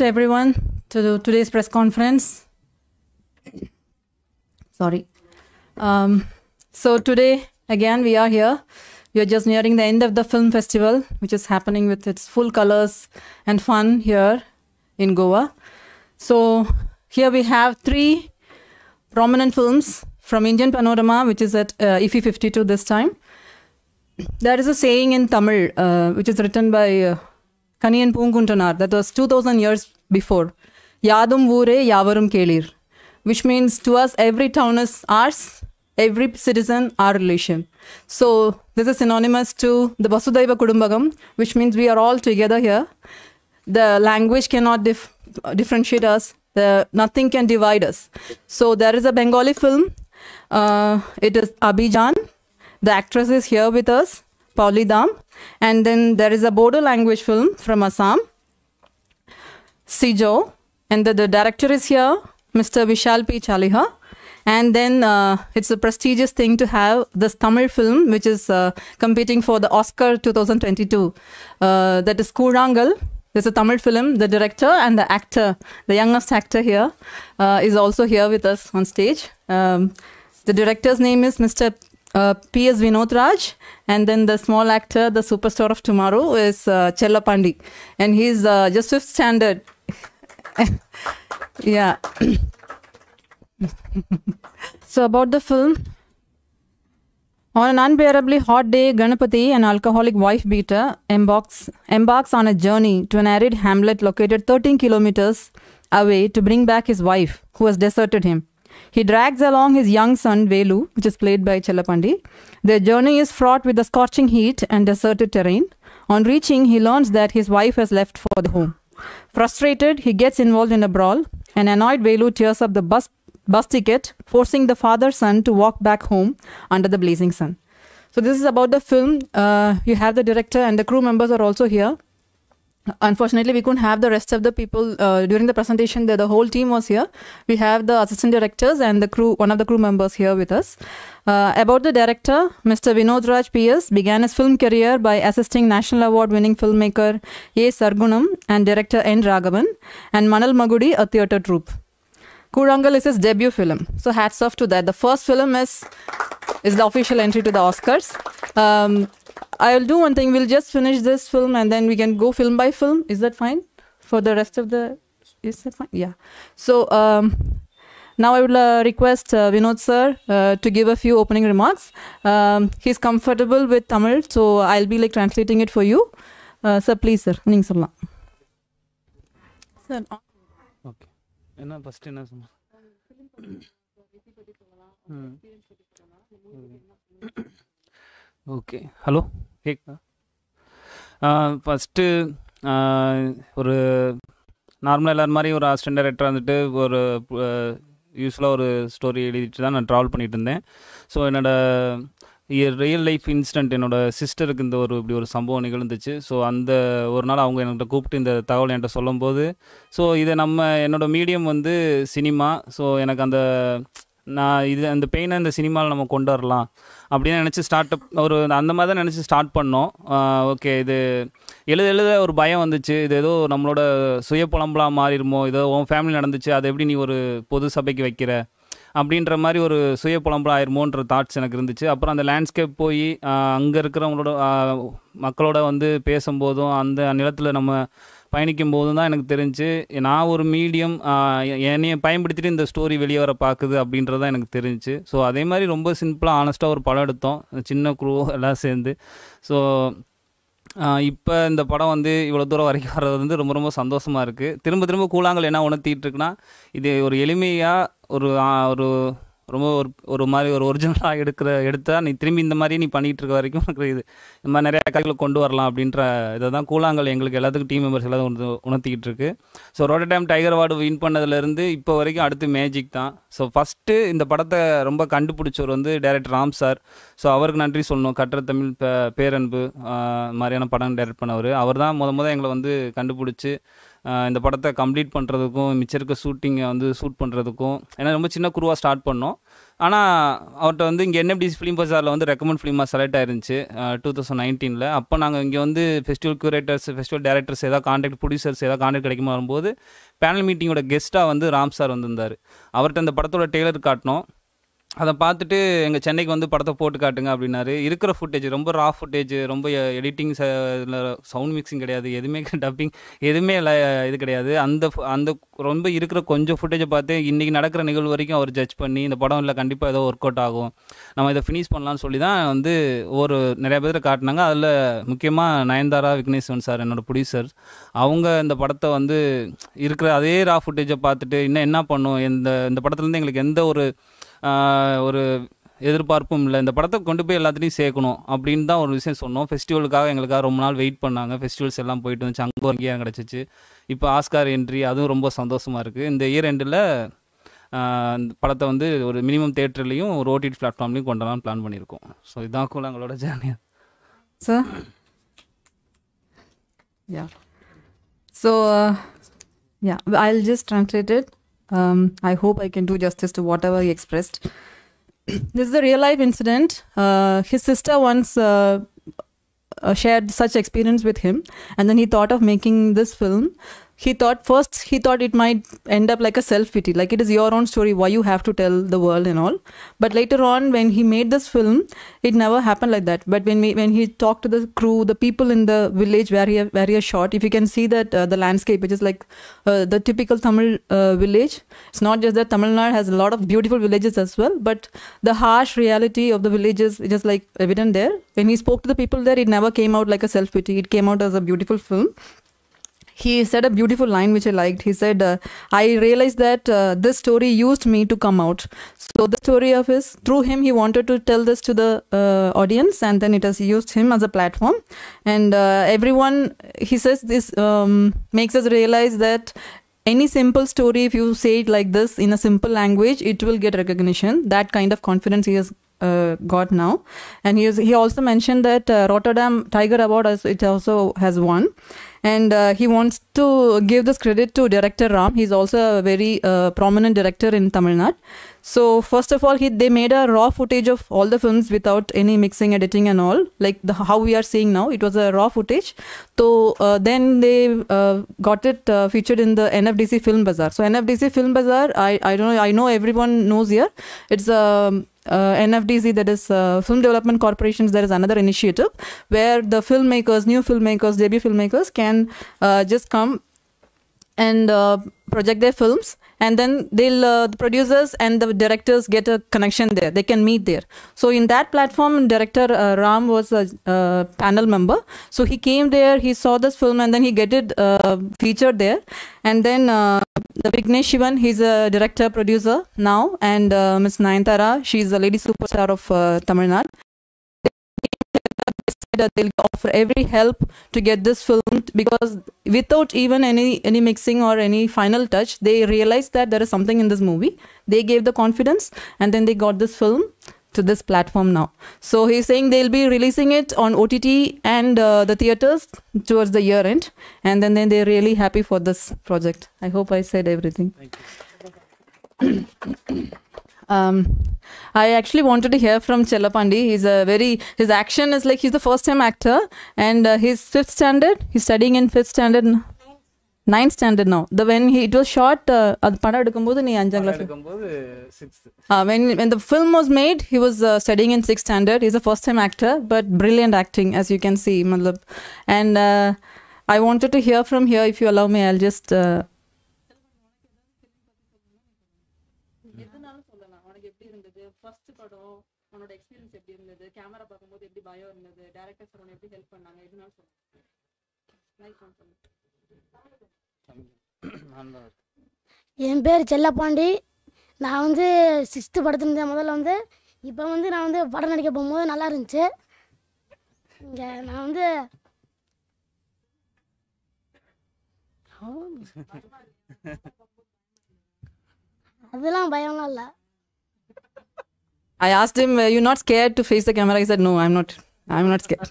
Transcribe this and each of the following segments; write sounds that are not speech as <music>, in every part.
to everyone to today's press conference. Sorry. Um, so today, again, we are here. We are just nearing the end of the film festival, which is happening with its full colors and fun here in Goa. So here we have three prominent films from Indian Panorama, which is at uh, IFI 52 this time. There is a saying in Tamil, uh, which is written by uh, Kaniyan Poongundranar That was 2,000 years before. Before யாதும் ஊரே யாவரும் which means to us every town is ours every citizen our relation so this is synonymous to the vasudhaiva kudumbagam which means we are all together here the language cannot differentiate us nothing can divide us so there is a bengali film uh, it is Abijan. the actress is here with us pauli dam and then there is a Bodo language film from Assam, Sijo. And the, the director is here, Mr. Vishal P. Chaliha. And then uh, it's a prestigious thing to have this Tamil film, which is uh, competing for the Oscar 2022. Uh, that is Kurangal. There's a Tamil film. The director and the actor, the youngest actor here, uh, is also here with us on stage. Um, the director's name is Mr uh, P.S. Vinod Raj, and then the small actor, the superstar of tomorrow, is uh, Chella Pandi, and he's uh, just fifth standard. <laughs> yeah. <laughs> so about the film. On an unbearably hot day, Ganapati, an alcoholic wife beater, embarks, embarks on a journey to an arid hamlet located 13 kilometers away to bring back his wife, who has deserted him. He drags along his young son Velu, which is played by Chalapandi. Their journey is fraught with the scorching heat and deserted terrain. On reaching, he learns that his wife has left for the home. Frustrated, he gets involved in a brawl. An annoyed Velu tears up the bus, bus ticket, forcing the father son to walk back home under the blazing sun. So, this is about the film. Uh, you have the director, and the crew members are also here unfortunately we couldn't have the rest of the people uh, during the presentation the, the whole team was here we have the assistant directors and the crew one of the crew members here with us uh, about the director mr vinod raj ps began his film career by assisting national award winning filmmaker a sargunam and director n raghavan and manal magudi a theater troupe kurangal is his debut film so hats off to that the first film is is the official entry to the oscars um, I'll do one thing. We'll just finish this film and then we can go film by film. Is that fine? For the rest of the. Is that fine? Yeah. So um, now I will uh, request uh, Vinod sir uh, to give a few opening remarks. Um, he's comfortable with Tamil, so I'll be like translating it for you. Uh, sir, please, sir. Ning solla. Sir. Okay. என்ன okay hello கேட்குதா first ஒரு நார்மலாக எல்லோரும் மாதிரி ஒரு Aston director வந்துட்டு ஒரு யூஸ்ஃபுல்லாக ஒரு ஸ்டோரி எழுதிட்டு தான் நான் ட்ராவல் பண்ணிகிட்டு இருந்தேன் ஸோ என்னோடய ரியல் லைஃப் இன்சிடென்ட் என்னோடய சிஸ்டருக்கு இந்த ஒரு இப்படி ஒரு சம்பவம் நிகழ்ந்துச்சு ஸோ அந்த ஒரு நாள் அவங்க என்கிட்ட கூப்பிட்டு இந்த தகவல் என்கிட்ட சொல்லும்போது ஸோ இதை நம்ம என்னோடய மீடியம் வந்து சினிமா ஸோ எனக்கு அந்த நான் இது அந்த பெயினை இந்த சினிமாவில் நம்ம கொண்டு வரலாம் அப்படின்னு நினச்சி ஸ்டார்ட் அப் ஒரு அந்த மாதிரி தான் நினச்சி ஸ்டார்ட் பண்ணோம் ஓகே இது எழுத எழுத ஒரு பயம் வந்துச்சு இது ஏதோ நம்மளோட சுய புலம்பலாக மாறிடுமோ ஏதோ உன் ஃபேமிலி நடந்துச்சு அதை எப்படி நீ ஒரு பொது சபைக்கு வைக்கிற அப்படின்ற மாதிரி ஒரு சுய புலம்பல் ஆயிருமோன்ற தாட்ஸ் எனக்கு இருந்துச்சு அப்புறம் அந்த லேண்ட்ஸ்கேப் போய் அங்கே இருக்கிறவங்களோட மக்களோட வந்து பேசும்போதும் அந்த நிலத்தில் நம்ம பயணிக்கும் போது தான் எனக்கு தெரிஞ்சு நான் ஒரு மீடியம் என்னையை பயன்படுத்திட்டு இந்த ஸ்டோரி வெளியே வர பார்க்குது அப்படின்றதான் எனக்கு தெரிஞ்சு ஸோ அதே மாதிரி ரொம்ப சிம்பிளாக ஆனஸ்ட்டாக ஒரு படம் எடுத்தோம் சின்ன குரூ <laughs> எல்லாம் சேர்ந்து ஸோ இப்போ இந்த படம் வந்து இவ்வளோ தூரம் வரைக்கும் வர்றது வந்து ரொம்ப ரொம்ப சந்தோஷமாக இருக்குது திரும்ப திரும்ப கூழாங்கல் என்ன உணர்த்திட்டு இருக்குன்னா இது ஒரு எளிமையாக ஒரு ஒரு ரொம்ப ஒரு ஒரு மாதிரி ஒரு ஒரிஜினலாக எடுக்கிற எடுத்தால் நீ திரும்பி இந்த மாதிரி நீ பண்ணிகிட்டு இருக்க வரைக்கும் உனக்கு இது இந்த மாதிரி நிறையா கதைகளை கொண்டு வரலாம் அப்படின்ற இதை தான் கூழாங்கல் எங்களுக்கு எல்லாத்துக்கும் டீம் மெம்பர்ஸ் எல்லாத்தையும் உணர்ந்து உணர்த்திக்கிட்டு இருக்கு ஸோ ரோட டைம் டைகர் அவார்டு வின் பண்ணதுலேருந்து இப்போ வரைக்கும் அடுத்து மேஜிக் தான் ஸோ ஃபஸ்ட்டு இந்த படத்தை ரொம்ப கண்டுபிடிச்சவர் வந்து டேரக்டர் ராம் சார் ஸோ அவருக்கு நன்றி சொல்லணும் கற்ற தமிழ் பேரன்பு மாதிரியான படம் டைரக்ட் பண்ணவர் அவர் தான் முத முத எங்களை வந்து கண்டுபிடிச்சி இந்த படத்தை கம்ப்ளீட் பண்ணுறதுக்கும் மிச்சம் இருக்க ஷூட்டிங்கை வந்து ஷூட் பண்ணுறதுக்கும் ஏன்னா ரொம்ப சின்ன குருவாக ஸ்டார்ட் பண்ணோம் ஆனால் அவர்கிட்ட வந்து இங்கே என்எஃப்டிசி ஃபிலிம் பஜாரில் வந்து ரெக்கமெண்ட் ஃபிலிமாக செலக்ட் ஆயிருந்துச்சு டூ தௌசண்ட் நைன்டீனில் அப்போ நாங்கள் இங்கே வந்து ஃபெஸ்டிவல் க்யூரேட்டர்ஸ் ஃபெஸ்டிவல் டேரக்டர்ஸ் ஏதாவது காண்டாக்ட் ப்ரொடியூசர்ஸ் ஏதாவது காண்டாக்ட் கிடைக்குமா வரும்போது பேனல் மீட்டிங்கோட கெஸ்ட்டாக வந்து ராம் சார் வந்திருந்தார் அவர்கிட்ட அந்த படத்தோட டெய்லர் காட்டினோம் அதை பார்த்துட்டு எங்கள் சென்னைக்கு வந்து படத்தை போட்டு காட்டுங்க அப்படின்னாரு இருக்கிற ஃபுட்டேஜ் ரொம்ப ரா ஃபுட்டேஜ் ரொம்ப எடிட்டிங் இதில் சவுண்ட் மிக்சிங் கிடையாது எதுவுமே டப்பிங் எதுவுமே இது கிடையாது அந்த அந்த ரொம்ப இருக்கிற கொஞ்சம் ஃபுட்டேஜை பார்த்து இன்றைக்கி நடக்கிற நிகழ்வு வரைக்கும் அவர் ஜட்ஜ் பண்ணி இந்த படம் இல்லை கண்டிப்பாக ஏதோ ஒர்க் அவுட் ஆகும் நம்ம இதை ஃபினிஷ் பண்ணலாம்னு சொல்லி தான் வந்து ஒரு நிறைய பேர் காட்டினாங்க அதில் முக்கியமாக நயன்தாரா விக்னேஸ்வன் சார் என்னோடய ப்ரொடியூசர் அவங்க இந்த படத்தை வந்து இருக்கிற அதே ரா ஃபுட்டேஜை பார்த்துட்டு இன்னும் என்ன பண்ணும் இந்த இந்த படத்துலேருந்து எங்களுக்கு எந்த ஒரு ஒரு எதிர்பார்ப்பும் இல்லை இந்த படத்தை கொண்டு போய் எல்லாத்துலேயும் சேர்க்கணும் அப்படின்னு தான் ஒரு விஷயம் சொன்னோம் ஃபெஸ்டிவலுக்காக எங்களுக்காக ரொம்ப நாள் வெயிட் பண்ணாங்க ஃபெஸ்டிவல்ஸ் எல்லாம் போயிட்டு வந்துச்சு அங்கே ஒரு கிடச்சிச்சு இப்போ ஆஸ்கார் என்ட்ரி அதுவும் ரொம்ப சந்தோஷமாக இருக்குது இந்த இயர் எண்டில் படத்தை வந்து ஒரு மினிமம் தேட்டர்லேயும் ஒரு ஓடிடி பிளாட்ஃபார்ம்லையும் கொண்டு வரலாம் பிளான் பண்ணியிருக்கோம் ஸோ இதுதான் கூட எங்களோட journey sir ya so ya I just translated Um, I hope I can do justice to whatever he expressed. <clears throat> this is a real life incident. Uh, his sister once uh, uh, shared such experience with him, and then he thought of making this film he thought first he thought it might end up like a self pity like it is your own story why you have to tell the world and all but later on when he made this film it never happened like that but when we, when he talked to the crew the people in the village where he where he shot if you can see that uh, the landscape which is like uh, the typical tamil uh, village it's not just that tamil nadu has a lot of beautiful villages as well but the harsh reality of the villages is just like evident there when he spoke to the people there it never came out like a self pity it came out as a beautiful film he said a beautiful line which I liked. He said, uh, I realized that uh, this story used me to come out. So the story of his, through him, he wanted to tell this to the uh, audience and then it has used him as a platform. And uh, everyone, he says this um, makes us realize that any simple story, if you say it like this in a simple language, it will get recognition. That kind of confidence he has uh, got now. And he, was, he also mentioned that uh, Rotterdam Tiger Award, as it also has won and uh, he wants to give this credit to director Ram. He's also a very uh, prominent director in Tamil Nadu. So first of all, he they made a raw footage of all the films without any mixing, editing, and all like the, how we are seeing now. It was a raw footage. So uh, then they uh, got it uh, featured in the NFDC Film Bazaar. So NFDC Film Bazaar, I I don't know, I know everyone knows here. It's a um, uh, NFDC, that is uh, Film Development Corporations, there is another initiative where the filmmakers, new filmmakers, debut filmmakers can uh, just come and uh, project their films and then they'll uh, the producers and the directors get a connection there they can meet there so in that platform director uh, ram was a uh, panel member so he came there he saw this film and then he get it uh, featured there and then uh, the vignesh shivan he's a director producer now and uh, miss nayantara she's a lady superstar of tamil nadu that they'll offer every help to get this filmed because without even any any mixing or any final touch they realized that there is something in this movie they gave the confidence and then they got this film to this platform now so he's saying they'll be releasing it on ott and uh, the theaters towards the year end and then, then they're really happy for this project i hope i said everything <coughs> Um, I actually wanted to hear from Chellapandi. He's a very his action is like he's the first time actor, and uh, he's fifth standard. He's studying in fifth standard, ninth, standard now. The when he it was shot, uh, uh, when when the film was made, he was uh, studying in sixth standard. He's a first time actor, but brilliant acting as you can see, Malab. And I wanted to hear from here. If you allow me, I'll just. இருந்தது first படம் உன்னோட experience எப்படி இருந்தது camera பார்க்கும்போது எப்படி பயம் இருந்தது director sir எப்படி ஹெல்ப் பண்ணாங்க எதுனாலும் சொல்லுங்க என் பேர் செல்லப்பாண்டி நான் வந்து சிக்ஸ்த்து படுத்திருந்தேன் முதல்ல வந்து இப்போ வந்து நான் வந்து படம் நடிக்க போகும்போது நல்லா இருந்துச்சு இங்கே நான் வந்து <laughs> அதெல்லாம் பயம்லாம் இல்லை I asked him, "Are you not scared to face the camera?" He said, "No, I'm not. I'm not scared."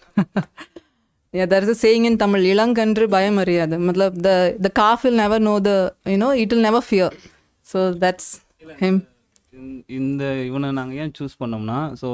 yeah, there is a saying in Tamil, "Ilangandru bayam ariyadu." Matlab, the the calf will never know the, you know, it will never fear. So that's him. இந்த இவனை நாங்கள் ஏன் choose பண்ணோம்னா so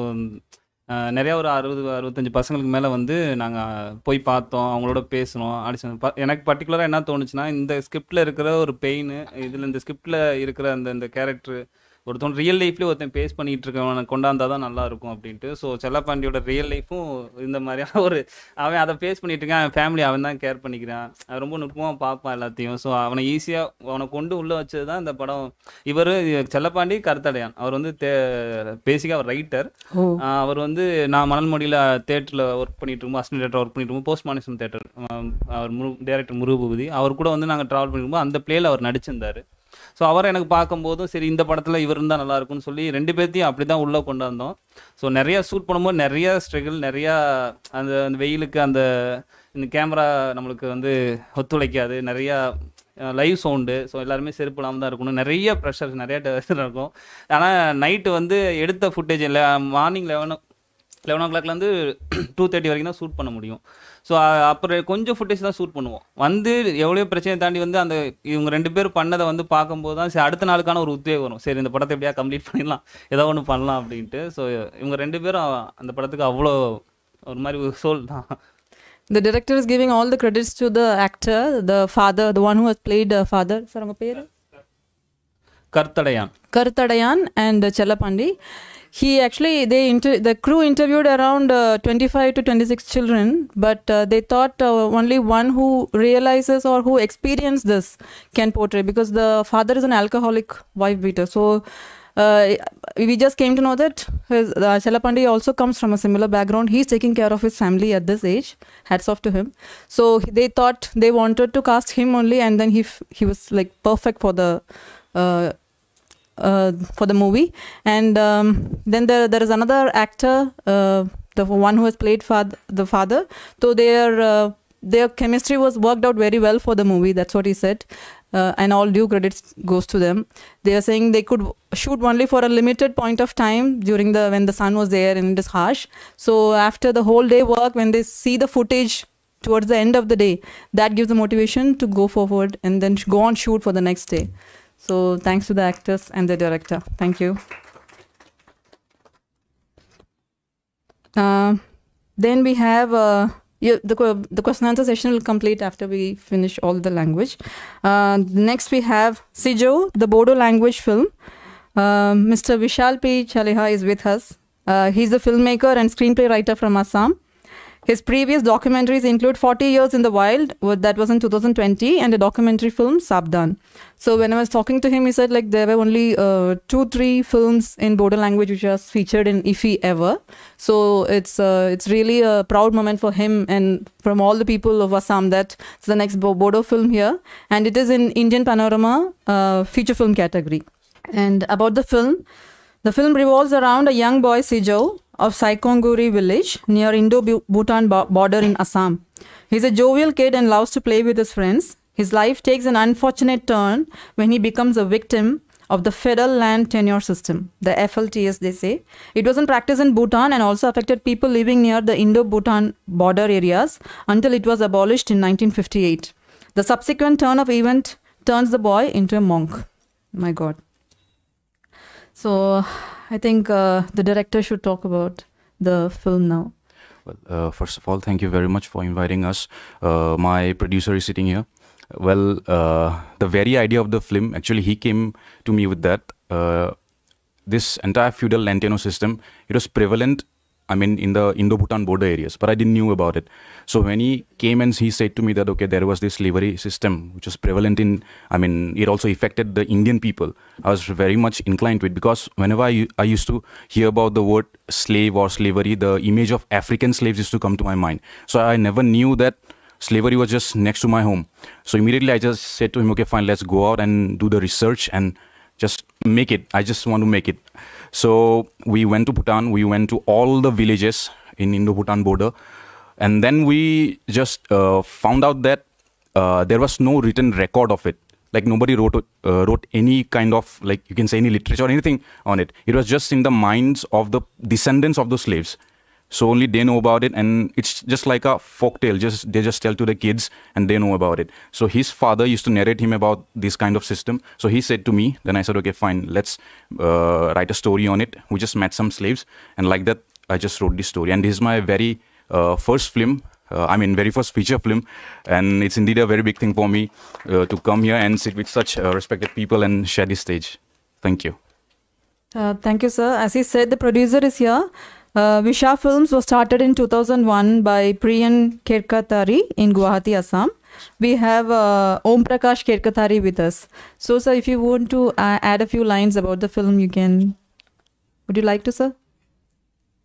நிறையா ஒரு அறுபது அறுபத்தஞ்சு பசங்களுக்கு மேலே வந்து நாங்கள் போய் பார்த்தோம் அவங்களோட பேசணும் அடிச்சோம் எனக்கு பர்டிகுலராக என்ன தோணுச்சுன்னா இந்த ஸ்கிரிப்டில் இருக்கிற ஒரு பெயின் இதில் இந்த ஸ்கிரிப்டில் இருக்கிற அந்த இந்த கேரக்டரு ஒருத்தன் ரியல் லைஃப்லேயே ஒருத்தன் பேஸ் பண்ணிட்டு இருக்கவனை கொண்டாந்தா தான் நல்லா இருக்கும் அப்படின்ட்டு ஸோ செல்லப்பாண்டியோட ரியல் லைஃப்பும் இந்த மாதிரியான ஒரு அவன் அதை பேஸ் பண்ணிட்டு இருக்கான் அவன் ஃபேமிலி அவன் தான் கேர் பண்ணிக்கிறான் அவன் ரொம்ப நுட்பமாக பார்ப்பான் எல்லாத்தையும் ஸோ அவனை ஈஸியாக அவனை கொண்டு உள்ளே வச்சது தான் இந்த படம் இவர் செல்லப்பாண்டி கருத்தடையான் அவர் வந்து தே பேசிக்காக அவர் ரைட்டர் அவர் வந்து நான் மணல்மொழியில் தேட்டரில் ஒர்க் பண்ணிட்டு இருக்கும்போது அஸ்மின் தேட்டர் ஒர்க் பண்ணிட்டு இருக்கும்போது போஸ்ட் மானிசம் தேட்டர் அவர் முரு டேரக்டர் முருகபூபதி அவர் கூட வந்து நாங்கள் ட்ராவல் பண்ணிருக்கோம் அந்த பிளேயில் அவர் நடிச்சிருந்தார் ஸோ அவரை எனக்கு பார்க்கும்போதும் சரி இந்த படத்தில் இவர் இருந்தால் நல்லாயிருக்கும்னு சொல்லி ரெண்டு பேர்த்தையும் அப்படி தான் உள்ளே கொண்டு வந்தோம் ஸோ நிறையா ஷூட் பண்ணும்போது நிறையா ஸ்ட்ரகிள் நிறையா அந்த அந்த வெயிலுக்கு அந்த இந்த கேமரா நம்மளுக்கு வந்து ஒத்துழைக்காது நிறையா லைவ் சவுண்டு ஸோ எல்லாருமே செருப்பு இல்லாமல் தான் இருக்கணும் நிறைய ப்ரெஷர்ஸ் நிறையா <laughs> இருக்கும் ஆனால் நைட்டு வந்து எடுத்த ஃபுட்டேஜ் இல்லை மார்னிங் லெவனுக்கு லெவன் ஓ கிளாக்லேருந்து டூ தேர்ட்டி வரைக்கும் தான் ஷூட் பண்ண முடியும் ஸோ அப்புறம் கொஞ்சம் ஃபுட்டேஜ் தான் ஷூட் பண்ணுவோம் வந்து எவ்வளோ பிரச்சனை தாண்டி வந்து அந்த இவங்க ரெண்டு பேர் பண்ணதை வந்து பார்க்கும்போது தான் சரி அடுத்த நாளுக்கான ஒரு உத்வேகம் வரும் சரி இந்த படத்தை எப்படியா கம்ப்ளீட் பண்ணிடலாம் ஏதோ ஒன்று பண்ணலாம் அப்படின்ட்டு ஸோ இவங்க ரெண்டு பேரும் அந்த படத்துக்கு அவ்வளோ ஒரு மாதிரி ஒரு சோல் தான் The director is giving all the credits to the actor, the father, the one who has played father father. Sir, பேர் Karthadaiyan Karthadaiyan and Sellapandi he actually they inter- the crew interviewed around uh, 25 to 26 children but uh, they thought uh, only one who realizes or who experienced this can portray because the father is an alcoholic wife beater so uh, we just came to know that his, uh, Shalapandi also comes from a similar background. He's taking care of his family at this age. Hats off to him. So they thought they wanted to cast him only, and then he f- he was like perfect for the uh, uh, for the movie. And um, then there there is another actor, uh, the one who has played the father. So their uh, their chemistry was worked out very well for the movie. That's what he said. Uh, and all due credits goes to them. They are saying they could shoot only for a limited point of time during the when the sun was there and it is harsh. So after the whole day work, when they see the footage towards the end of the day, that gives the motivation to go forward and then go on shoot for the next day. So thanks to the actors and the director. Thank you. Uh, then we have uh, you, the, the question answer session will complete after we finish all the language. Uh, next we have Sijo, the Bodo language film. Uh, Mr. Vishal P. Chaleha is with us. Uh, he's a filmmaker and screenplay writer from Assam. His previous documentaries include 40 Years in the Wild, that was in 2020, and a documentary film, Sabdan. So when I was talking to him, he said like there were only uh, two, three films in Bodo language which was featured in IFI ever. So it's uh, it's really a proud moment for him and from all the people of Assam that it's the next Bodo film here, and it is in Indian Panorama uh, feature film category. And about the film, the film revolves around a young boy Sijo of Saikonguri village near Indo-Bhutan border in Assam. He's a jovial kid and loves to play with his friends. His life takes an unfortunate turn when he becomes a victim of the federal land tenure system, the FLTS they say. It was in practice in Bhutan and also affected people living near the Indo-Bhutan border areas until it was abolished in 1958. The subsequent turn of event turns the boy into a monk. My God. So I think uh, the director should talk about the film now. Well, uh, first of all, thank you very much for inviting us. Uh, my producer is sitting here. Well, uh, the very idea of the film, actually, he came to me with that. Uh, this entire feudal Lantano system, it was prevalent I mean, in the Indo-Bhutan border areas, but I didn't knew about it. So when he came and he said to me that okay, there was this slavery system which was prevalent in, I mean, it also affected the Indian people. I was very much inclined to it because whenever I, I used to hear about the word slave or slavery, the image of African slaves used to come to my mind. So I never knew that slavery was just next to my home. So immediately I just said to him, okay, fine, let's go out and do the research and just make it. I just want to make it. So we went to Bhutan. We went to all the villages in Indo-Bhutan border, and then we just uh, found out that uh, there was no written record of it. Like nobody wrote uh, wrote any kind of like you can say any literature or anything on it. It was just in the minds of the descendants of the slaves. So only they know about it, and it's just like a folk tale. Just they just tell to the kids, and they know about it. So his father used to narrate him about this kind of system. So he said to me, then I said, okay, fine, let's uh, write a story on it. We just met some slaves, and like that, I just wrote this story. And this is my very uh, first film. Uh, I mean, very first feature film, and it's indeed a very big thing for me uh, to come here and sit with such uh, respected people and share this stage. Thank you. Uh, thank you, sir. As he said, the producer is here. Uh, Visha Films was started in 2001 by Priyan Kirkathari in Guwahati, Assam. We have uh, Om Prakash with us. So, sir, if you want to uh, add a few lines about the film, you can. Would you like to, sir?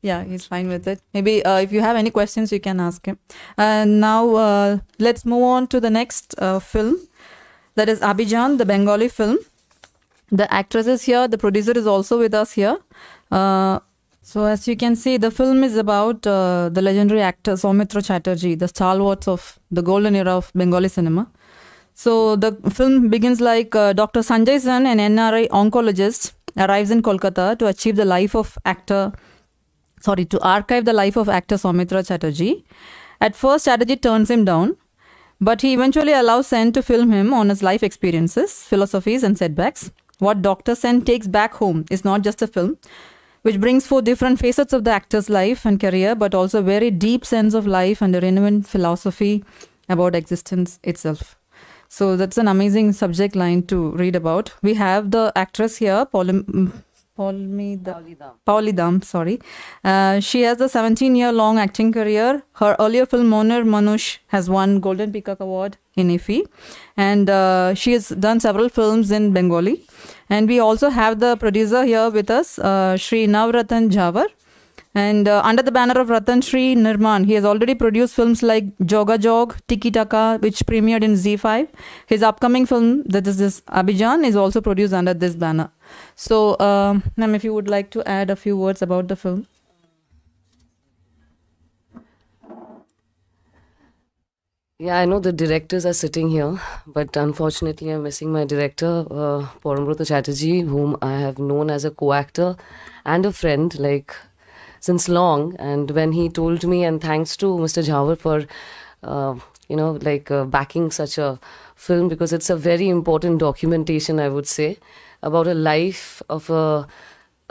Yeah, he's fine with it. Maybe uh, if you have any questions, you can ask him. And now uh, let's move on to the next uh, film. That is Abijan, the Bengali film. The actress is here. The producer is also with us here. So, as you can see, the film is about uh, the legendary actor Soumitra Chatterjee, the stalwarts of the golden era of Bengali cinema. So, the film begins like uh, Dr. Sanjay Sen, an NRI oncologist, arrives in Kolkata to achieve the life of actor, sorry, to archive the life of actor Soumitra Chatterjee. At first, Chatterjee turns him down, but he eventually allows Sen to film him on his life experiences, philosophies, and setbacks. What Dr. Sen takes back home is not just a film which brings forth different facets of the actor's life and career, but also a very deep sense of life and a renewed philosophy about existence itself. So that's an amazing subject line to read about. We have the actress here, Paul, Paulidam, sorry. Uh, she has a 17 year long acting career. Her earlier film, owner Manush, has won Golden Peacock Award in IFI. And uh, she has done several films in Bengali. And we also have the producer here with us, uh, Sri Navratan Jawar. And uh, under the banner of Ratan Sri Nirman, he has already produced films like Joga Jog, Tiki Taka, which premiered in Z5. His upcoming film, that is this Abidjan, is also produced under this banner. So, um, ma'am, if you would like to add a few words about the film. Yeah, I know the directors are sitting here, but unfortunately, I'm missing my director, uh, Paramrata Chatterjee, whom I have known as a co actor and a friend like since long. And when he told me, and thanks to Mr. Jawar for, uh, you know, like uh, backing such a film because it's a very important documentation, I would say about a life of a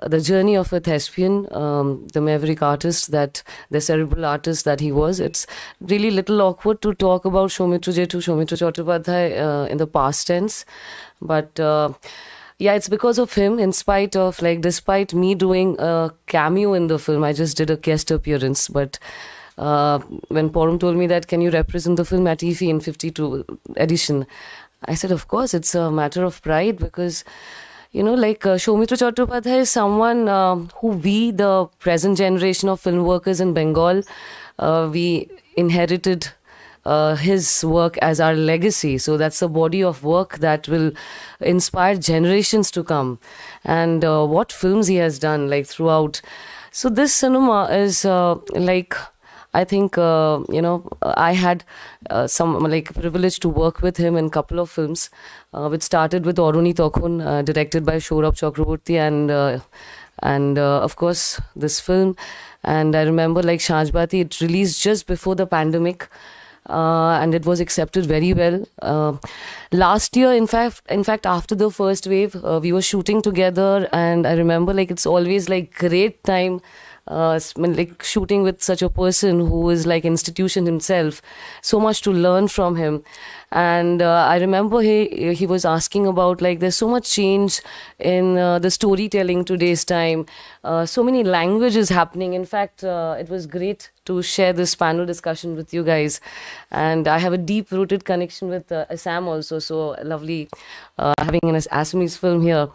the journey of a thespian, um, the maverick artist that the cerebral artist that he was. It's really little awkward to talk about Shomitra Jetu, Shomitra Chattopadhyay uh, in the past tense, but. Uh, yeah, it's because of him. In spite of, like, despite me doing a cameo in the film, I just did a guest appearance. But uh, when Porum told me that, can you represent the film at EFI in 52 edition? I said, Of course, it's a matter of pride because, you know, like uh, Shomitra Chattopadhyay is someone uh, who we, the present generation of film workers in Bengal, uh, we inherited. Uh, his work as our legacy. So that's a body of work that will inspire generations to come. And uh, what films he has done, like throughout. So this cinema is uh, like I think uh, you know I had uh, some like privilege to work with him in a couple of films, uh, which started with Oruni Tokhun, uh, directed by Shorab Chakraborty, and uh, and uh, of course this film. And I remember like Shajbati, it released just before the pandemic. and it was accepted very well. last year, in fact, in fact, after the first wave, we were shooting together, and I remember like it's always like great time uh, like shooting with such a person who is like institution himself so much to learn from him and uh, i remember he he was asking about like there's so much change in uh, the storytelling today's time uh, so many languages happening in fact uh, it was great to share this panel discussion with you guys and i have a deep rooted connection with uh, assam also so lovely having an assamese film here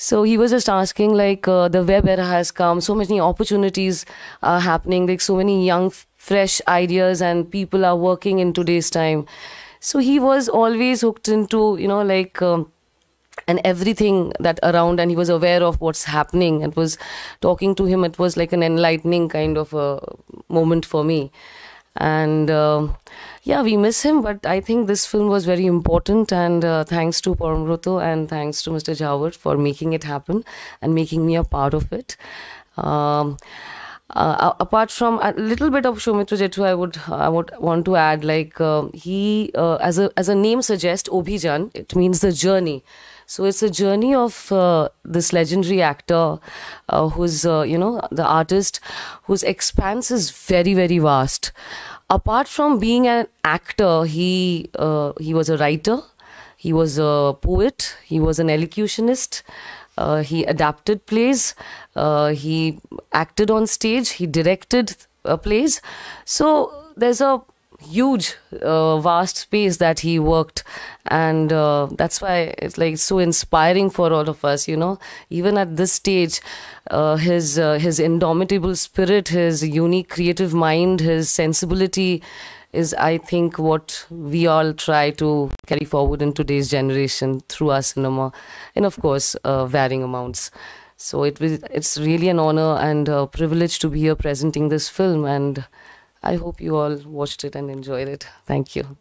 so he was just asking, like, uh, the web era has come, so many opportunities are happening, like, so many young, fresh ideas, and people are working in today's time. So he was always hooked into, you know, like, um, and everything that around and he was aware of what's happening and was talking to him it was like an enlightening kind of a moment for me and uh, yeah, we miss him, but I think this film was very important. And uh, thanks to Paramruto and thanks to Mr. Jawar for making it happen and making me a part of it. Um, uh, apart from a little bit of Shomitra Jethu, I would I would want to add like uh, he uh, as a as a name suggests Obhijan, it means the journey. So it's a journey of uh, this legendary actor, uh, who's uh, you know the artist, whose expanse is very very vast apart from being an actor, he uh, he was a writer, he was a poet, he was an elocutionist. Uh, he adapted plays, uh, he acted on stage, he directed uh, plays. So there's a huge uh, vast space that he worked and uh, that's why it's like so inspiring for all of us you know even at this stage uh, his uh, his indomitable spirit his unique creative mind his sensibility is i think what we all try to carry forward in today's generation through our cinema and of course uh, varying amounts so it was it's really an honor and a privilege to be here presenting this film and I hope you all watched it and enjoyed it. Thank you.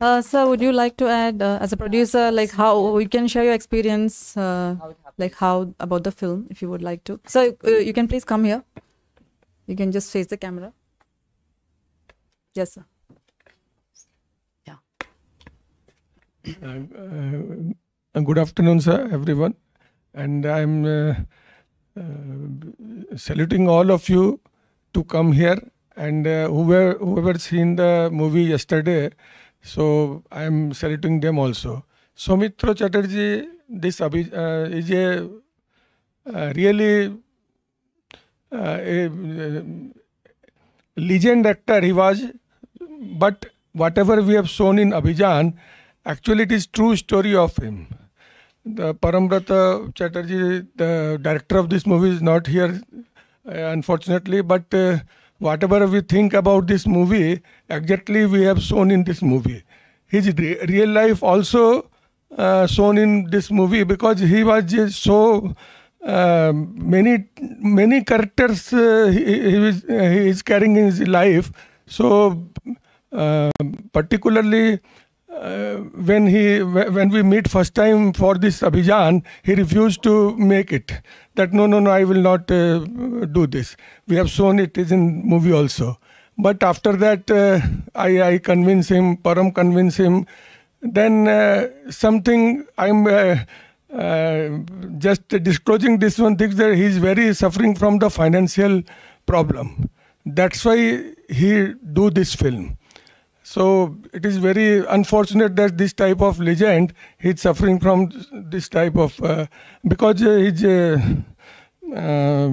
Uh, sir, would you like to add, uh, as a producer, like how we can share your experience, uh, like how about the film, if you would like to? So uh, you can please come here. You can just face the camera. Yes, sir. Yeah. Uh, uh, good afternoon, sir, everyone, and I'm uh, saluting all of you to come here. And uh, whoever whoever seen the movie yesterday, so I am saluting them also. Somitra Chatterjee, this uh, is a uh, really uh, a uh, legend actor he was, but whatever we have shown in Abhijan, actually it is true story of him. The Paramrata Chatterjee, the director of this movie, is not here uh, unfortunately. But uh, whatever we think about this movie, exactly we have shown in this movie. His re- real life also uh, shown in this movie because he was so uh, many many characters uh, he, he, is, he is carrying in his life. So uh, particularly uh, when he when we meet first time for this abhijan he refused to make it that no no no i will not uh, do this we have shown it is in movie also but after that uh, i i convince him param convince him then uh, something i'm uh, uh, just disclosing this one thing that he is very suffering from the financial problem that's why he do this film so it is very unfortunate that this type of legend is suffering from this type of uh, because uh, his uh, um,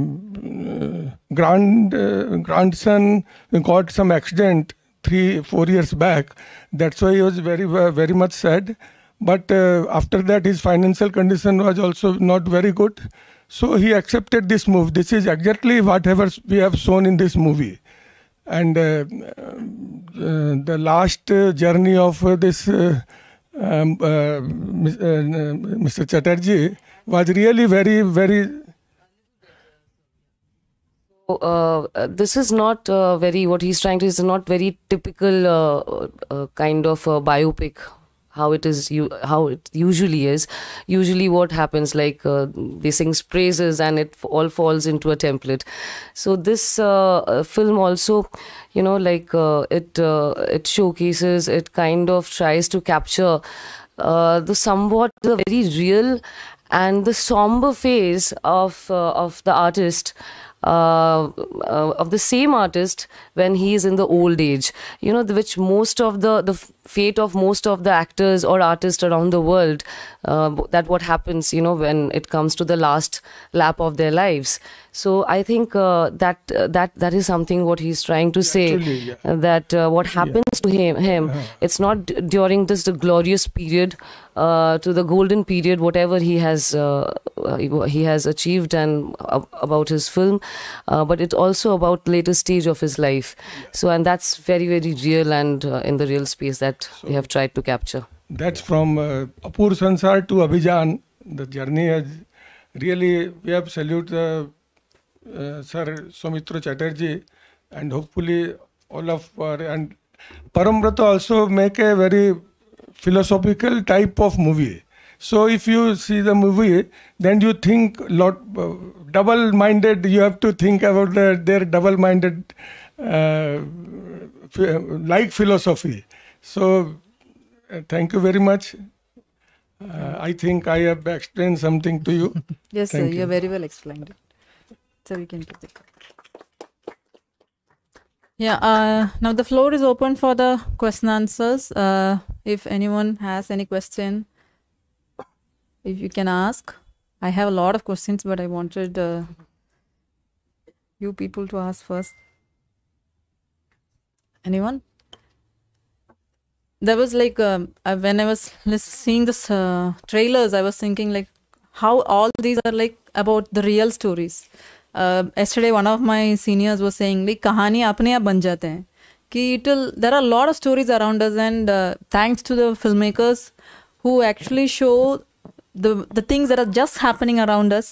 uh, grand uh, grandson got some accident three four years back. That's why he was very uh, very much sad. But after that, his financial condition was also not very good. So he accepted this move. This is exactly whatever we have shown in this movie. And uh, uh, the last journey of this uh, um, Mr. Chatterjee was really very, very uh, this is not uh, very what he's trying to is not very typical uh, kind of a biopic how it is you how it usually is usually what happens like uh, they sing praises and it all falls into a template so this uh, uh film also you know like uh, it uh, it showcases it kind of tries to capture uh, the somewhat the very real and the somber phase of of the artist uh, uh, of the same artist when he is in the old age you know the, which most of the the fate of most of the actors or artists around the world uh, that what happens you know when it comes to the last lap of their lives so i think uh, that uh, that that is something what he's trying to yeah, say uh, uh, yeah. that what happens yeah. to him him -huh. it's not during this the glorious period uh, to the golden period whatever he has he has achieved and about his film but it's also about later stage of his life so and that's very very real and in the real space that that so we have tried to capture. That's from uh, Apur Sansar to Abhijan. The journey has really, we have salute uh, uh, Sir Somitra Chatterjee and hopefully all of our, and Parambrata also make a very philosophical type of movie. So if you see the movie, then you think lot uh, double-minded. You have to think about their, their double-minded uh, like philosophy. So uh, thank you very much. Uh, I think I have explained something to you. <laughs> yes, thank sir. You. are very well explained. So we can take it. Yeah, uh, now the floor is open for the question answers. Uh, if anyone has any question, if you can ask. I have a lot of questions, but I wanted uh, you people to ask first. Anyone? there was like uh, when I was seeing the uh, trailers, I was thinking like how all these are like about the real stories. Uh, yesterday, one of my seniors was saying like kahani apne aap ban jate hain. Ki it will, there are a lot of stories around us, and uh, thanks to the filmmakers who actually show the the things that are just happening around us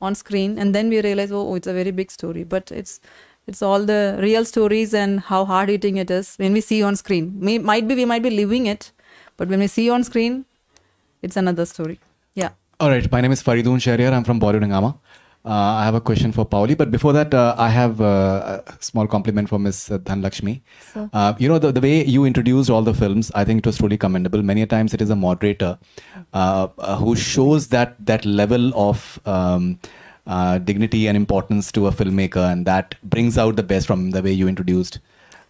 on screen, and then we realize oh, oh it's a very big story, but it's it's all the real stories and how hard hitting it is when we see on screen. We might be we might be living it, but when we see on screen, it's another story. Yeah. All right. My name is Faridun Shariar. I'm from Borudangama. Uh, I have a question for Pauli, but before that, uh, I have uh, a small compliment for Ms. Dhanlakshmi. So. Uh, you know, the, the way you introduced all the films, I think it was truly commendable. Many times it is a moderator uh, uh, who shows that that level of um, uh, dignity and importance to a filmmaker, and that brings out the best from the way you introduced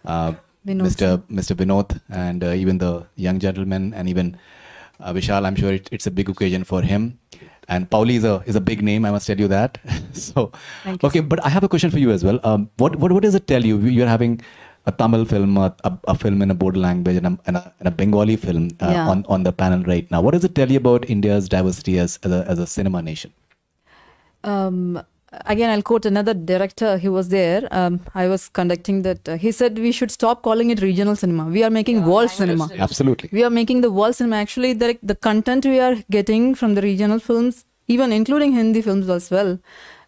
uh, Mr. Mr. Vinod and uh, even the young gentleman and even uh, Vishal. I'm sure it, it's a big occasion for him. And Pauli is a is a big name. I must tell you that. <laughs> so, Thank okay, you. but I have a question for you as well. Um, what what what does it tell you? You're having a Tamil film, a, a, film in a border language, and a, and a, and a Bengali film uh, yeah. on, on the panel right now. What does it tell you about India's diversity as, as, a, as a cinema nation? um, again i'll quote another director he was there um, i was conducting that uh, he said we should stop calling it regional cinema we are making yeah, world cinema absolutely we are making the world cinema actually the, the content we are getting from the regional films even including hindi films as well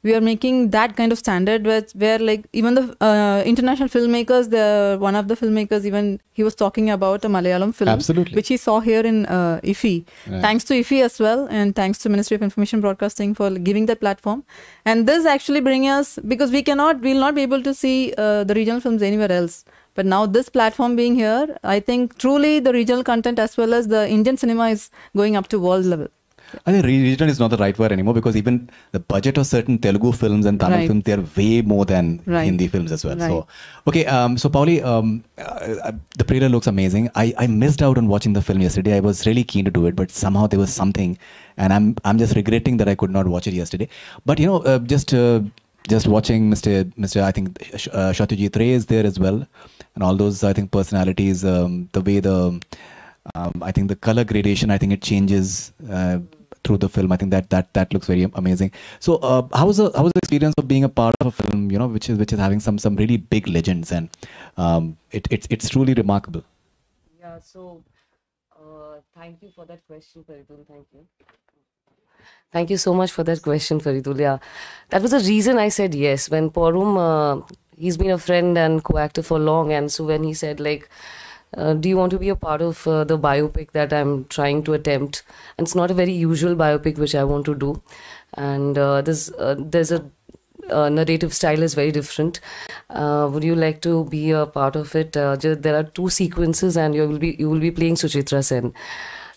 we are making that kind of standard where, where like even the uh, international filmmakers the one of the filmmakers even he was talking about a malayalam film Absolutely. which he saw here in uh, ifi right. thanks to ifi as well and thanks to ministry of information broadcasting for giving that platform and this actually brings us because we cannot we'll not be able to see uh, the regional films anywhere else but now this platform being here i think truly the regional content as well as the indian cinema is going up to world level I think regional is not the right word anymore because even the budget of certain Telugu films and Tamil right. films, they're way more than right. Hindi films as well. Right. So, okay, um, so Pauli, um, uh, the trailer looks amazing. I, I missed out on watching the film yesterday. I was really keen to do it, but somehow there was something, and I'm I'm just regretting that I could not watch it yesterday. But you know, uh, just uh, just watching Mr. Mr. I think uh, Ray is there as well, and all those I think personalities, um, the way the um, I think the color gradation, I think it changes. Uh, through the film. I think that that that looks very amazing. So uh, how was the how was the experience of being a part of a film? You know, which is which is having some some really big legends, and um, it, it's it's truly remarkable. Yeah. So uh, thank you for that question, Faridul. Thank you. Thank you so much for that question, Faridul. Yeah, that was the reason I said yes when Porum. Uh, he's been a friend and co-actor for long, and so when he said like uh, do you want to be a part of uh, the biopic that I'm trying to attempt? And it's not a very usual biopic which I want to do. And uh, this, uh, there's a uh, narrative style is very different. would you like to be a part of it? there are two sequences, and you will be you will be playing Suchitra Sen.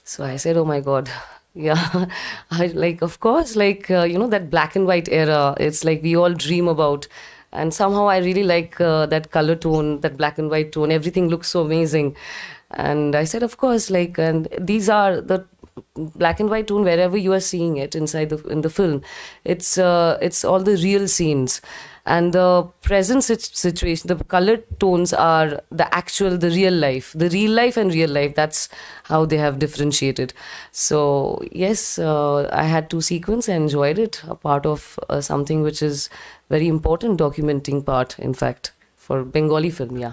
So I said, "Oh my God." <laughs> Yeah, <laughs> I like of course, like you know that black and white era. It's like we all dream about and somehow I really like uh, that color tone, that black and white tone. Everything looks so amazing, and I said, of course, like, and these are the black and white tone wherever you are seeing it inside the in the film. It's uh, it's all the real scenes and the present situation the colored tones are the actual the real life the real life and real life that's how they have differentiated so yes uh, i had two sequence and enjoyed it a part of uh, something which is very important documenting part in fact for bengali film yeah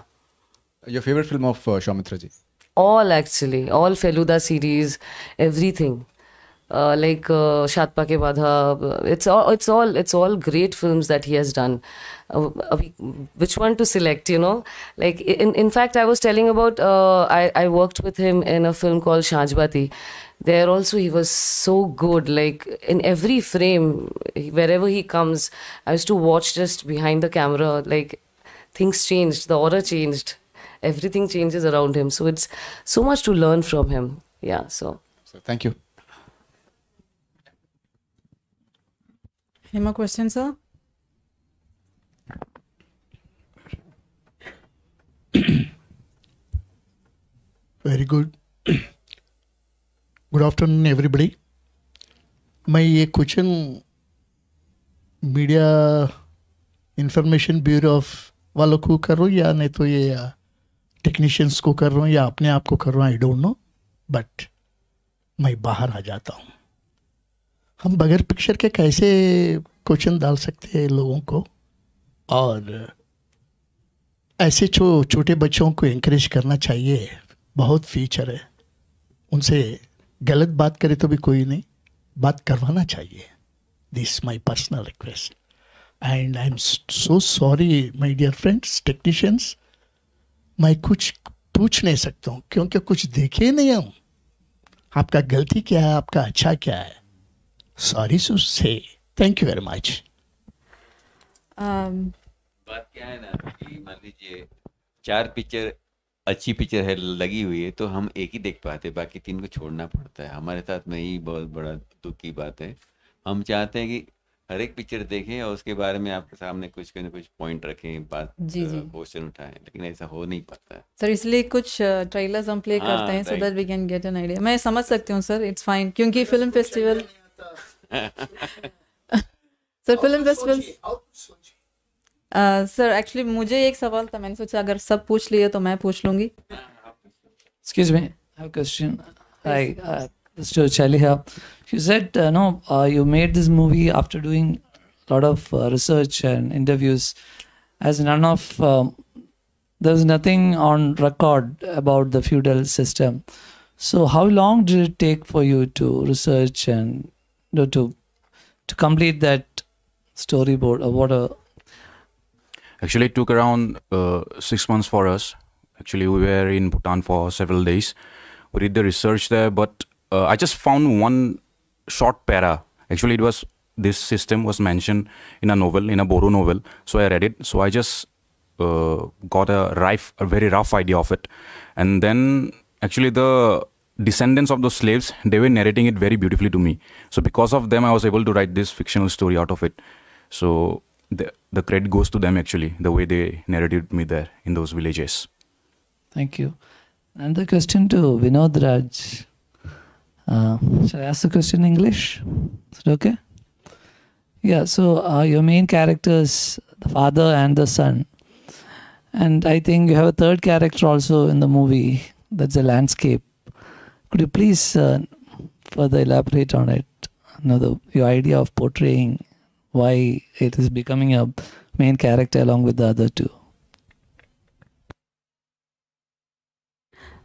your favorite film of uh, Shamitraji? all actually all feluda series everything uh, like uh, Shat uh, It's all, it's all, it's all great films that he has done. Uh, which one to select? You know, like in in fact, I was telling about I I worked with him in a film called Shajbati. There also he was so good. Like in every frame, wherever he comes, I used to watch just behind the camera. Like things changed, the aura changed, everything changes around him. So it's so much to learn from him. Yeah. So thank you. Any more questions, sir? Very good. Good afternoon everybody मैं ये question media bureau bureau वालों को कर रहा हूँ या नहीं तो ये टेक्नीशियंस को कर रहा हूँ या अपने आप को कर रहा हूँ आई डोंट नो बट मैं बाहर आ जाता हूँ हम बगैर पिक्चर के कैसे क्वेश्चन डाल सकते हैं लोगों को और ऐसे जो छोटे बच्चों को इंकरेज करना चाहिए बहुत फीचर है उनसे गलत बात करे तो भी कोई नहीं बात करवाना चाहिए this my personal request and I am so sorry my dear friends technicians मैं कुछ पूछ नहीं सकता हूँ क्योंकि कुछ देखे नहीं हम आपका गलती क्या है आपका अच्छा क्या है sorry to say. Thank you very much. Um, बात क्या है ना कि मान लीजिए चार पिक्चर अच्छी पिक्चर है लगी हुई है तो हम एक ही देख पाते बाकी तीन को छोड़ना पड़ता है हमारे साथ में ही बहुत बड़ा दुख की बात है हम चाहते हैं कि हर एक पिक्चर देखें और उसके बारे में आपके सामने कुछ ना कुछ पॉइंट रखें बात क्वेश्चन उठाएं लेकिन ऐसा हो नहीं पाता सर इसलिए कुछ ट्रेलर्स हम प्ले हाँ, करते हैं so that we can get an idea मैं समझ सकती हूं सर इट्स फाइन क्योंकि फिल्म फेस्टिवल <laughs> सर फिल्म तो फेस्टिवल तो सर एक्चुअली मुझे एक सवाल था मैंने सोचा अगर सब पूछ लिए तो मैं पूछ लूंगी excuse me have question hi mister Chelly how you said no you made this movie after doing lot of research and interviews as none of there is nothing on record about the feudal system so how long did it take for you to research and No, to to complete that storyboard or uh, what a actually it took around uh, six months for us actually we were in bhutan for several days we did the research there but uh, i just found one short para actually it was this system was mentioned in a novel in a boru novel so i read it so i just uh, got a rife, a very rough idea of it and then actually the descendants of those slaves they were narrating it very beautifully to me so because of them i was able to write this fictional story out of it so the, the credit goes to them actually the way they narrated me there in those villages thank you and the question to vinod raj uh, shall i ask the question in english is it okay yeah so uh, your main characters the father and the son and i think you have a third character also in the movie that's a landscape Could you please uh, further elaborate on it? You know, the, your idea of portraying why it is becoming a main character along with the other two.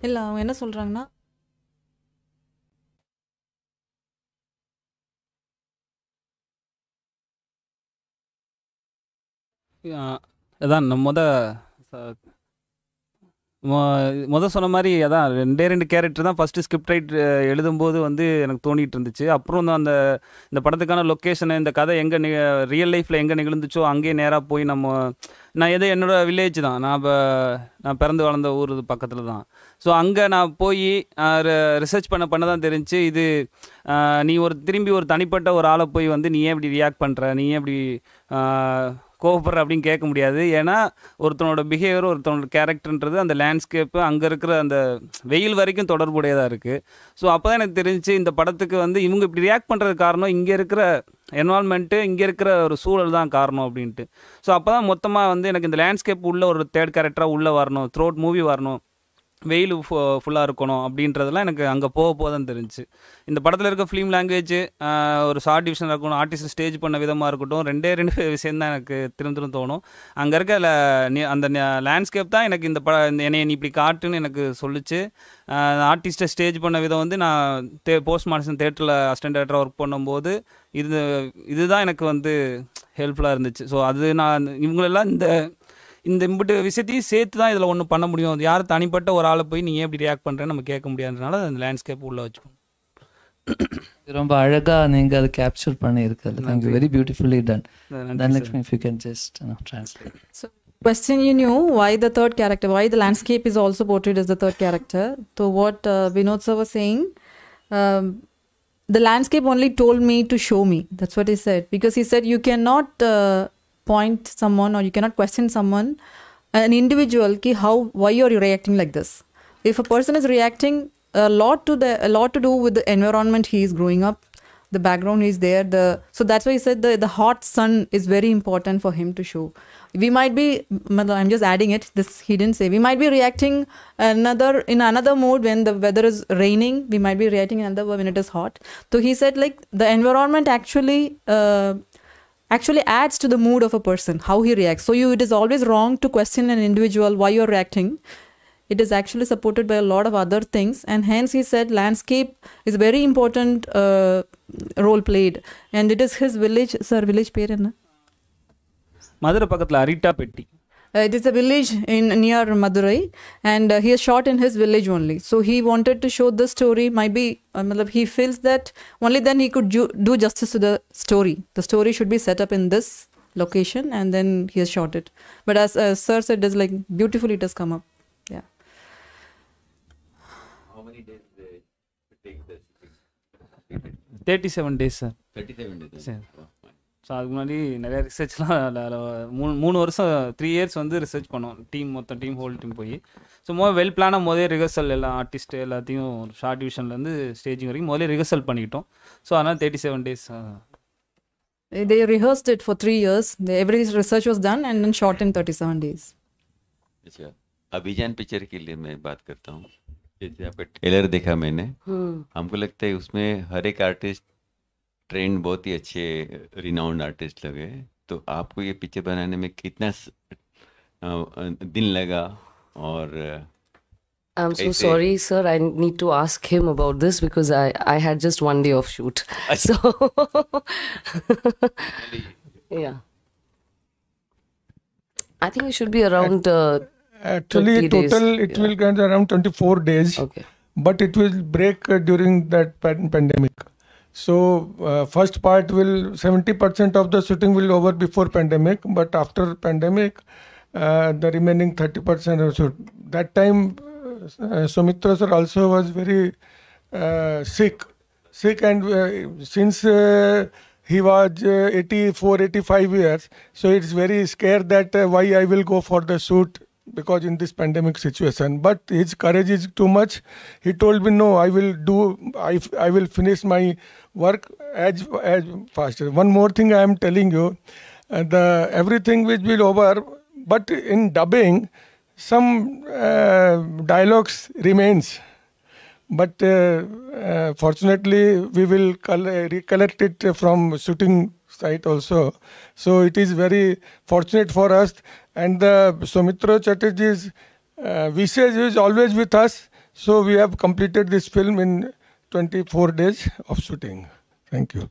இல்லை அவங்க என்ன சொல்கிறாங்கன்னா அதான் நம்ம முத முதல் சொன்ன மாதிரி அதான் ரெண்டே ரெண்டு கேரக்டர் தான் ஃபஸ்ட்டு ஸ்கிரிப்ட் ரைட் எழுதும்போது வந்து எனக்கு தோணிகிட்டு இருந்துச்சு அப்புறம் அந்த இந்த படத்துக்கான லொக்கேஷனை இந்த கதை எங்கே நி ரியல் லைஃப்பில் எங்கே நிகழ்ந்துச்சோ அங்கேயே நேராக போய் நம்ம நான் எதோ என்னோடய வில்லேஜ் தான் நான் இப்போ நான் பிறந்து வளர்ந்த ஊர் பக்கத்தில் தான் ஸோ அங்கே நான் போய் ரிசர்ச் பண்ண பண்ண தான் தெரிஞ்சு இது நீ ஒரு திரும்பி ஒரு தனிப்பட்ட ஒரு ஆளை போய் வந்து நீ ஏன் இப்படி ரியாக்ட் பண்ணுற நீ ஏன் இப்படி கோபப்படுற அப்படின்னு கேட்க முடியாது ஏன்னா ஒருத்தனோட பிஹேவியர் ஒருத்தனோட கேரக்டர்ன்றது அந்த லேண்ட்ஸ்கேப்பு அங்கே இருக்கிற அந்த வெயில் வரைக்கும் தொடர்புடையதாக இருக்குது ஸோ அப்போ தான் எனக்கு தெரிஞ்சு இந்த படத்துக்கு வந்து இவங்க இப்படி ரியாக்ட் பண்ணுறது காரணம் இங்கே இருக்கிற என்வால்மெண்ட்டு இங்கே இருக்கிற ஒரு சூழல் தான் காரணம் அப்படின்ட்டு ஸோ அப்போ தான் மொத்தமாக வந்து எனக்கு இந்த லேண்ட்ஸ்கேப் உள்ள ஒரு தேர்ட் கேரக்டராக உள்ளே வரணும் த்ரோட் மூவி வரணும் வெயில் ஃபு ஃபுல்லாக இருக்கணும் அப்படின்றதெல்லாம் எனக்கு அங்கே போக போக தான் தெரிஞ்சு இந்த படத்தில் இருக்க ஃபிலிம் லாங்குவேஜ் ஒரு ஷார்ட் டிவிஷன் இருக்கணும் ஆர்டிஸ்ட் ஸ்டேஜ் பண்ண விதமாக இருக்கட்டும் ரெண்டே ரெண்டு <laughs> விஷயம் தான் எனக்கு திரும்ப திரும்ப தோணும் அங்கே இருக்க அந்த லேண்ட்ஸ்கேப் தான் எனக்கு இந்த பட என்னை நீ இப்படி காட்டுன்னு எனக்கு சொல்லிச்சு ஆர்டிஸ்ட்டை ஸ்டேஜ் பண்ண விதம் வந்து நான் தே போஸ்ட் மார்ட்டன் தேட்டரில் அசிஸ்டன்ட் டேரக்டராக ஒர்க் பண்ணும்போது இது இதுதான் எனக்கு வந்து ஹெல்ப்ஃபுல்லாக இருந்துச்சு ஸோ அது நான் இவங்களெல்லாம் இந்த இந்த இம்பிட்டு விஷயத்தையும் சேர்த்து தான் இதில் ஒன்றும் பண்ண முடியும் யார் தனிப்பட்ட ஒரு ஆளை போய் நீங்கள் எப்படி ரியாக்ட் பண்ணுறேன்னு நம்ம கேட்க முடியாதுனால அந்த லேண்ட்ஸ்கேப் உள்ளே வச்சுக்கணும் ரொம்ப அழகா நீங்க அதை கேப்சர் பண்ணியிருக்கிறது thank you very beautifully done Dhanalakshmi if you can just translate so question you knew why the third character why the landscape is also portrayed as the third character so what uh, vinod sir was saying um, the landscape only told me to show me that's what he said because he said you cannot uh, point someone or you cannot question someone an individual ki how why are you reacting like this if a person is reacting a lot to the a lot to do with the environment he is growing up the background is there the so that's why he said the, the hot sun is very important for him to show we might be i'm just adding it this he didn't say we might be reacting another in another mode when the weather is raining we might be reacting another when it is hot so he said like the environment actually uh, actually adds to the mood of a person, how he reacts. So you, it is always wrong to question an individual why you're reacting. It is actually supported by a lot of other things, and hence he said landscape is very important uh, role played, and it is his village, sir, village parent. Madurai பக்கத்தில் அரிட்டா பெட்டி uh, it is a village in near Madurai, and uh, he is shot in his village only. So he wanted to show the story. Might be, uh, he feels that only then he could ju do justice to the story. The story should be set up in this location, and then he has shot it. But as uh, Sir said, it is like beautifully it has come up. Yeah. How many days they take 37 days, sir. 37 days. Sir. Oh. So அதுக்கு முன்னாடி நிறைய ரிசர்ச்லாம் மூணு மூணு வருஷம் three years வந்து research பண்ணோம் team மொத்தம் டீம் ஹோல் டீம் போய் சும்மா வெல் பிளானாக முதலே ரிஹர்சல் எல்லாம் ஆர்டிஸ்ட் எல்லாத்தையும் ஷார்ட் டிவிஷன்லேருந்து ஸ்டேஜிங் வரைக்கும் முதலே ரிஹர்சல் பண்ணிக்கிட்டோம் ஸோ அதனால் thirty seven days they rehearsed it for three years. Every research was done and then shot in 37 days. अच्छा अभिजान पिक्चर के लिए मैं बात करता हूँ जैसे आपका ट्रेलर देखा मैंने हमको लगता है उसमें हर एक आर्टिस्ट ट्रेंड बहुत ही अच्छे रिनाउंड आर्टिस्ट लगे तो आपको ये पिक्चर बनाने में कितना दिन लगा और I'm so Aise. sorry, sir. I need to ask him about this because I, I had just one day of shoot. Aise. So, yeah. I think it should be around. Uh, Actually, total days. it yeah. will kind around 24 days. Okay. But it will break during that pandemic. Okay. So uh, first part will 70% of the shooting will over before pandemic, but after pandemic, uh, the remaining 30% or so. That time, uh, Sumitra sir also was very uh, sick, sick, and uh, since uh, he was uh, 84, 85 years, so it's very scared that why I will go for the shoot because in this pandemic situation but his courage is too much he told me no i will do i, I will finish my work as as faster. One more thing I am telling you, uh, the everything which will over, but in dubbing, some uh, dialogues remains. But uh, uh fortunately, we will recollect it from shooting site also. So it is very fortunate for us. And the Somitra Chatterjee's uh, wishes is always with us. So we have completed this film in 24 days of shooting. Thank you.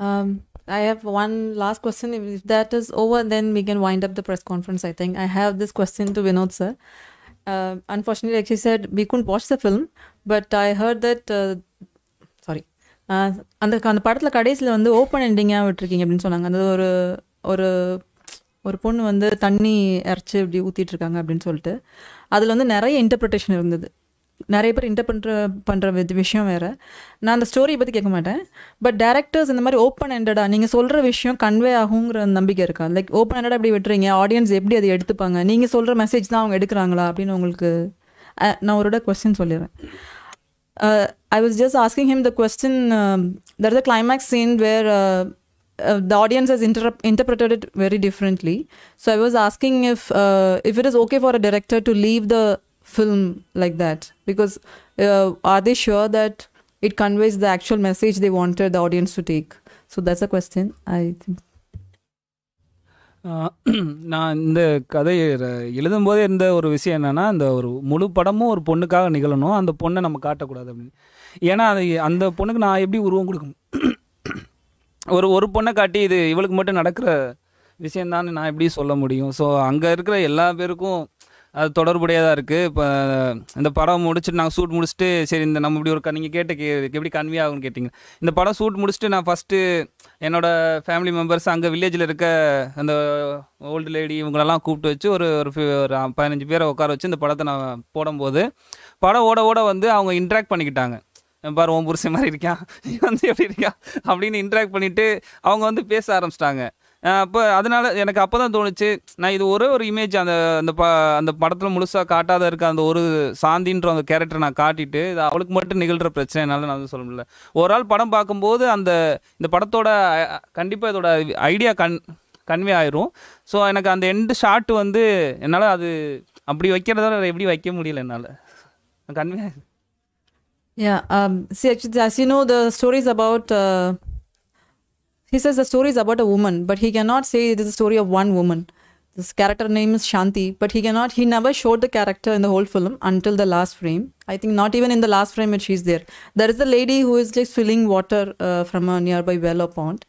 Um, I have one last question. If that is over, then we can wind up the press conference, I think. I have this question to Vinod, sir. Uh, unfortunately, like you said, we couldn't watch the film, but I heard that, uh, sorry, uh, அந்த அந்த படத்தில் கடைசியில் வந்து open எண்டிங்காக விட்டுருக்கீங்க அப்படின்னு சொன்னாங்க அந்த ஒரு ஒரு ஒரு பொண்ணு வந்து தண்ணி இறச்சி இப்படி ஊற்றிட்டு இருக்காங்க அப்படின்னு சொல்லிட்டு அதில் வந்து நிறைய இன்டர்பிரிட்டேஷன் இருந்தது நிறைய பேர் இன்டர்பிர பண்ணுற பண்ணுற விஷயம் வேறு நான் அந்த ஸ்டோரியை பற்றி கேட்க மாட்டேன் பட் டேரக்டர்ஸ் இந்த மாதிரி ஓப்பன் ஹேண்டடாக நீங்கள் சொல்கிற விஷயம் கன்வே ஆகுங்கிற நம்பிக்கை இருக்கா லைக் ஓப்பன் ஹேண்டடாக எப்படி விட்டுறீங்க ஆடியன்ஸ் எப்படி அதை எடுத்துப்பாங்க நீங்கள் சொல்கிற மெசேஜ் தான் அவங்க எடுக்கிறாங்களா அப்படின்னு உங்களுக்கு நான் ஒரு கொஸ்டின் சொல்லிடுறேன் I was just asking him the question there is a climax scene where uh, the audience has inter- interpreted it very differently. So I was asking if uh, if it is okay for a director to leave the film like that because uh, are they sure that it conveys the actual message they wanted the audience to take? So that's a question. I think. நான் இந்த கதையை எழுதும்போது இருந்த ஒரு விஷயம் என்னென்னா இந்த ஒரு முழு படமும் ஒரு பொண்ணுக்காக நிகழணும் அந்த பொண்ணை நம்ம காட்டக்கூடாது அப்படின்னு ஏன்னா அது அந்த பொண்ணுக்கு நான் எப்படி உருவம் கொடுக்கணும் ஒரு ஒரு பொண்ணை காட்டி இது இவளுக்கு மட்டும் நடக்கிற விஷயந்தான்னு நான் எப்படி சொல்ல முடியும் ஸோ அங்கே இருக்கிற எல்லா பேருக்கும் அது தொடர்புடையதாக இருக்குது இப்போ இந்த படம் முடிச்சுட்டு நாங்கள் ஷூட் முடிச்சுட்டு சரி இந்த நம்ம இப்படி ஒரு நீங்கள் கேட்ட கே எப்படி கன்வே ஆகும்னு கேட்டிங்க இந்த படம் ஷூட் முடிச்சுட்டு நான் ஃபஸ்ட்டு என்னோடய ஃபேமிலி மெம்பர்ஸ் அங்கே வில்லேஜில் இருக்க அந்த ஓல்டு லேடி இவங்களெல்லாம் கூப்பிட்டு வச்சு ஒரு ஒரு ஒரு பதினஞ்சு பேரை உட்கார வச்சு இந்த படத்தை நான் போடும்போது படம் ஓட ஓட வந்து அவங்க இன்ட்ராக்ட் பண்ணிக்கிட்டாங்க பார் ஓம் புருஷன் மாதிரி இருக்கான் நீ வந்து எப்படி இருக்கான் அப்படின்னு இன்ட்ராக்ட் பண்ணிவிட்டு அவங்க வந்து பேச ஆரம்பிச்சிட்டாங்க அப்போ அதனால் எனக்கு அப்போ தான் தோணுச்சு நான் இது ஒரே ஒரு இமேஜ் அந்த அந்த ப அந்த படத்தில் முழுசாக காட்டாத இருக்க அந்த ஒரு சாந்தின்ற அந்த கேரக்டரை நான் காட்டிட்டு இது அவளுக்கு மட்டும் நிகழ்கிற பிரச்சனைனால நான் வந்து சொல்ல முடியல ஒரு ஆள் படம் பார்க்கும்போது அந்த இந்த படத்தோட கண்டிப்பாக இதோட ஐடியா கன் கன்வே ஆயிரும் ஸோ எனக்கு அந்த எண்டு ஷாட் வந்து என்னால் அது அப்படி வைக்கிறதால எப்படி வைக்க முடியல என்னால் convey Yeah. Um, see, as you know, the is about uh, he says the story is about a woman, but he cannot say it is a story of one woman. This character name is Shanti, but he cannot. He never showed the character in the whole film until the last frame. I think not even in the last frame, which she's there. There is a lady who is just filling water uh, from a nearby well or pond.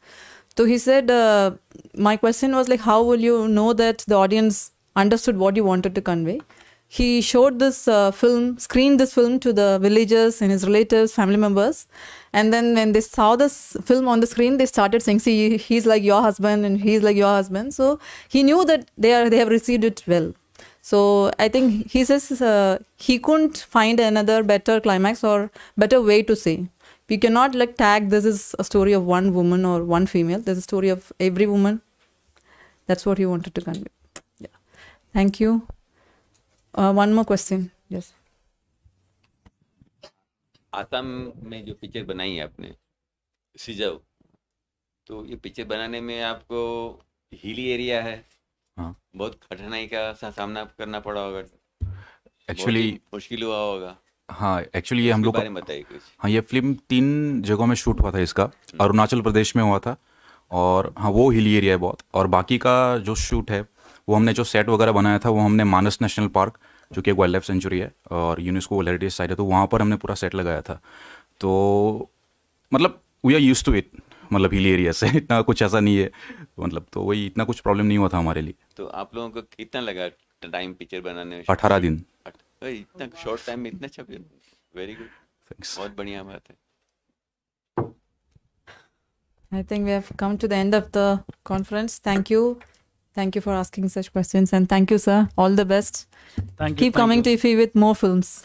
So he said, uh, my question was like, how will you know that the audience understood what you wanted to convey? he showed this uh, film, screened this film to the villagers and his relatives, family members. And then when they saw this film on the screen, they started saying, see, he's like your husband and he's like your husband. So he knew that they, are, they have received it well. So I think he says uh, he couldn't find another better climax or better way to say. We cannot like tag this is a story of one woman or one female. is a story of every woman. That's what he wanted to convey. Yeah. Thank you. Uh, one more question. Yes. Assam में जो picture बनाई है आपने सिजव तो ये picture बनाने में आपको हिली एरिया है हाँ बहुत कठिनाई का सा सामना करना पड़ा होगा एक्चुअली मुश्किल हुआ होगा हाँ एक्चुअली ये हम लोग हाँ ये फिल्म तीन जगहों में शूट हुआ था इसका हम्म। अरुणाचल प्रदेश में हुआ था और हाँ वो हिली एरिया है बहुत और बाकी का जो शूट है वो हमने जो सेट वगैरह बनाया था वो हमने मानस नेशनल पार्क जो कि एक वाइल्ड लाइफ सेंचुरी है और यूनेस्को वर्ल्ड हेरिटेज साइट है तो वहाँ पर हमने पूरा सेट लगाया था तो मतलब we are use to it मतलब हिली एरिया से <laughs> इतना कुछ ऐसा नहीं है मतलब तो वही इतना कुछ प्रॉब्लम नहीं हुआ था हमारे लिए तो आप लोगों को कितना लगा टाइम पिक्चर बनाने में अठारह दिन इतना शॉर्ट टाइम में इतना अच्छा वेरी गुड थैंक्स बहुत बढ़िया बात है I think we have come to the end of the conference. Thank you. Thank you for asking such questions and thank you, sir. All the best. Thank you. Keep thank coming you. to IFI with more films.